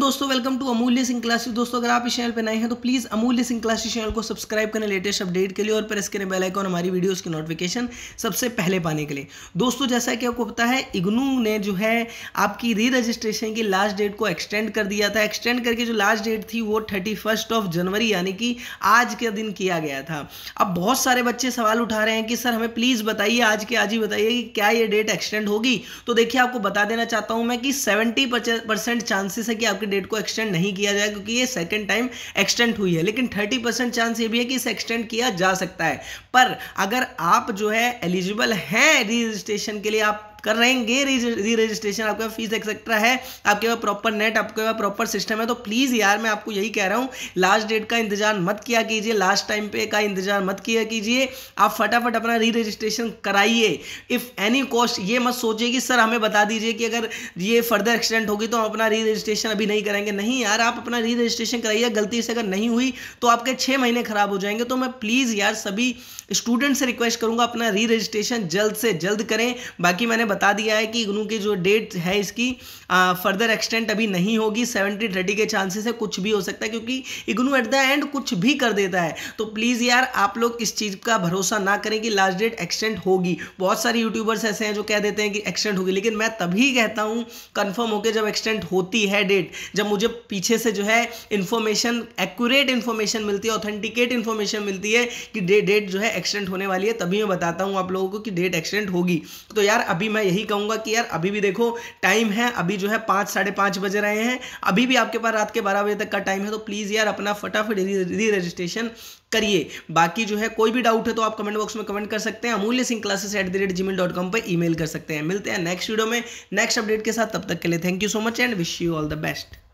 दोस्तों welcome to अमूल्य Singh classes दोस्तों अगर आप इस चैनल पर नए हैं तो please Amulya Singh classes channel को सब्सक्राइब करें लेटेस्ट अपडेट के लिए और प्रेस करें बेल आइकॉन हमारी वीडियोस की नोटिफिकेशन सबसे पहले पाने के लिए दोस्तों जैसा कि आपको पता है इग्नू ने जो है आपकी री रजिस्ट्रेशन की लास्ट डेट को एक्सटेंड कर दिया था एक्सटेंड करके जो लास्ट डेट थी वो थर्टी ऑफ जनवरी यानी कि आज के दिन किया गया था अब बहुत सारे बच्चे सवाल उठा रहे हैं कि सर हमें प्लीज़ बताइए आज के आज ही बताइए कि क्या ये डेट एक्सटेंड होगी तो देखिए आपको बता देना चाहता हूँ मैं कि सेवेंटी चांसेस है कि आपकी डेट को एक्सटेंड नहीं किया जाए क्योंकि ये सेकेंड टाइम एक्सटेंड हुई है लेकिन थर्टी परसेंट चांस ये भी है कि इसे एक्सटेंड किया जा सकता है पर अगर आप जो है एलिजिबल हैं रजिस्ट्रेशन के लिए आप कर करेंगे री रजिस्ट्रेशन आपके पास फीस एक्सेट्रा है आपके पास प्रॉपर नेट आपके पास प्रॉपर सिस्टम है तो प्लीज़ यार मैं आपको यही कह रहा हूँ लास्ट डेट का इंतजार मत किया कीजिए लास्ट टाइम पे का इंतजार मत किया कीजिए आप फटाफट अपना री रजिस्ट्रेशन कराइए इफ़ एनी कॉस्ट ये मत सोचिए कि सर हमें बता दीजिए कि अगर ये फर्दर एक्सीडेंट होगी तो हम अपना री रजिस्ट्रेशन अभी नहीं करेंगे नहीं यार आप अपना री रजिस्ट्रेशन कराइए गलती से अगर नहीं हुई तो आपके छः महीने ख़राब हो जाएंगे तो मैं प्लीज़ यार सभी स्टूडेंट से रिक्वेस्ट करूँगा अपना री रजिस्ट्रेशन जल्द से जल्द करें बाकी मैंने बता दिया है कि इग्नू की जो डेट है इसकी फर्दर एक्सटेंड अभी नहीं होगी सेवेंटी थर्टी के चांसेस है कुछ भी हो सकता है क्योंकि इग्नू एट द एंड कुछ भी कर देता है तो प्लीज़ यार आप लोग इस चीज़ का भरोसा ना करें कि लास्ट डेट एक्सटेंड होगी बहुत सारे यूट्यूबर्स ऐसे हैं जो कह देते हैं कि एक्सटेंड होगी लेकिन मैं तभी कहता हूँ कन्फर्म होकर जब एक्सटेंड होती है डेट जब मुझे पीछे से जो है इन्फॉर्मेशन एक्यूरेट इन्फॉर्मेशन मिलती है ऑथेंटिकेट इन्फॉर्मेशन मिलती है कि डेट जो है एक्सटेंड होने वाली है तभी मैं बताता हूँ आप लोगों को कि डेट एक्सटेंड होगी तो यार अभी मैं मैं यही कहूंगा कि यार अभी भी देखो टाइम है अभी जो है पाँच साढ़े पाँच बज रहे हैं अभी भी आपके पास रात के बारह बजे तक का टाइम है तो प्लीज़ यार अपना फटाफट री रजिस्ट्रेशन करिए बाकी जो है कोई भी डाउट है तो आप कमेंट बॉक्स में कमेंट कर सकते हैं Amulya Singh classes at the rate G mail dot com पर ई मेल कर सकते हैं मिलते हैं नेक्स्ट वीडियो में नेक्स्ट अपडेट के साथ तब तक के लिए thank you so much and wish you all the best